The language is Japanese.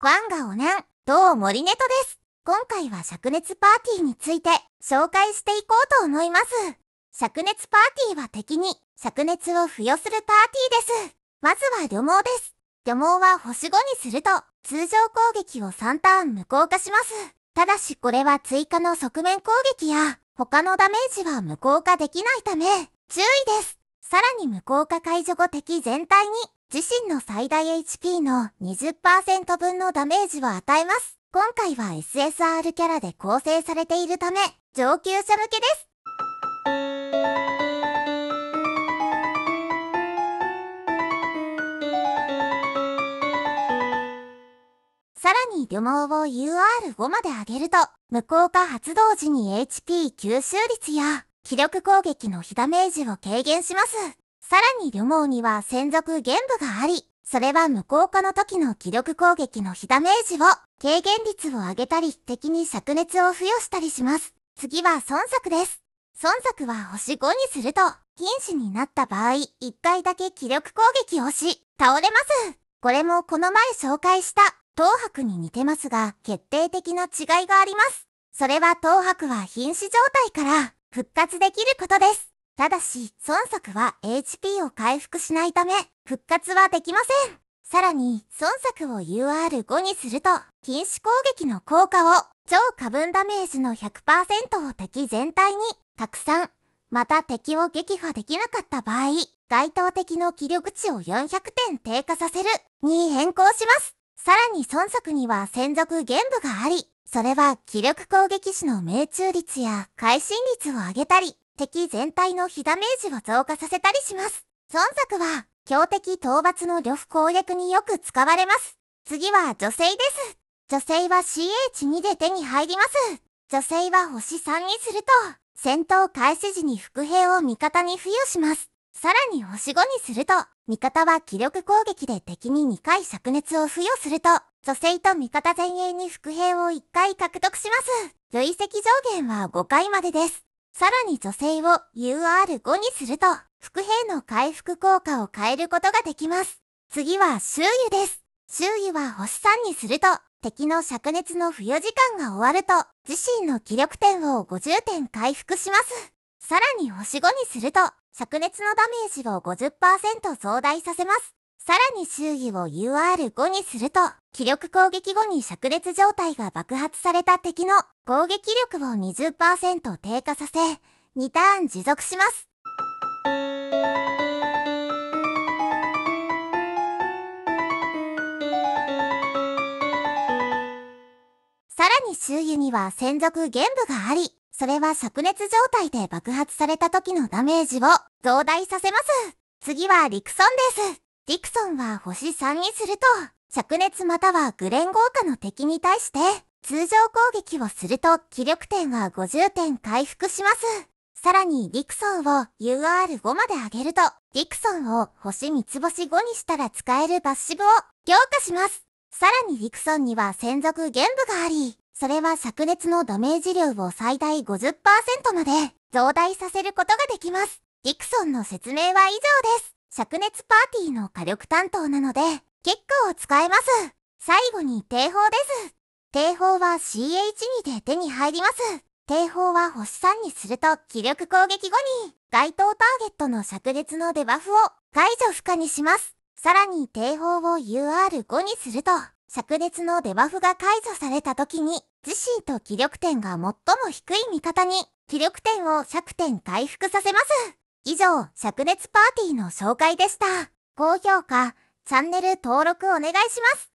ワンガオナン、どう森ネトです。今回は灼熱パーティーについて紹介していこうと思います。灼熱パーティーは敵に灼熱を付与するパーティーです。まずは旅毛です。旅毛は星5にすると通常攻撃を3ターン無効化します。ただしこれは追加の側面攻撃や他のダメージは無効化できないため注意です。さらに無効化解除後敵全体に自身の最大 HP の20%分のダメージを与えます。今回は SSR キャラで構成されているため、上級者向けです。さらに旅毛を UR5 まで上げると、無効化発動時に HP 吸収率や気力攻撃の非ダメージを軽減します。さらに、リ毛には専属玄武があり、それは無効化の時の気力攻撃の非ダメージを、軽減率を上げたり、敵に灼熱を付与したりします。次は孫作です。孫作は星5にすると、瀕死になった場合、1回だけ気力攻撃をし、倒れます。これもこの前紹介した、東白に似てますが、決定的な違いがあります。それは東白は瀕死状態から、復活できることです。ただし、孫作は HP を回復しないため、復活はできません。さらに、孫作を UR5 にすると、禁止攻撃の効果を、超過分ダメージの100%を敵全体に、たくさん、また敵を撃破できなかった場合、該当敵の気力値を400点低下させる、に変更します。さらに孫作には専属玄武があり、それは気力攻撃士の命中率や会心率を上げたり、敵全体の火ダメージを増加させたりします。孫作は、強敵討伐の呂布攻略によく使われます。次は女性です。女性は CH2 で手に入ります。女性は星3にすると、戦闘開始時に副兵を味方に付与します。さらに星5にすると、味方は気力攻撃で敵に2回灼熱を付与すると、女性と味方前衛に副兵を1回獲得します。累積上限は5回までです。さらに女性を UR5 にすると、副兵の回復効果を変えることができます。次は周囲です。周囲は星3にすると、敵の灼熱の付与時間が終わると、自身の気力点を50点回復します。さらに星5にすると、灼熱のダメージを50%増大させます。さらに周囲を UR5 にすると、気力攻撃後に灼熱状態が爆発された敵の攻撃力を20%低下させ、2ターン持続します。さらに周囲には専属玄武があり、それは灼熱状態で爆発された時のダメージを増大させます。次は陸村です。ディクソンは星3にすると、灼熱またはグレン豪華の敵に対して、通常攻撃をすると気力点は50点回復します。さらにディクソンを UR5 まで上げると、ディクソンを星3つ星5にしたら使えるバッシブを強化します。さらにディクソンには専属玄武があり、それは灼熱のダメージ量を最大50%まで増大させることができます。ディクソンの説明は以上です。灼熱パーティーの火力担当なので、結構使えます。最後に定法です。定法は CH2 で手に入ります。定法は星3にすると気力攻撃後に、該当ターゲットの灼熱のデバフを解除不可にします。さらに定法を UR5 にすると、灼熱のデバフが解除された時に、自身と気力点が最も低い味方に、気力点を100点回復させます。以上、灼熱パーティーの紹介でした。高評価、チャンネル登録お願いします。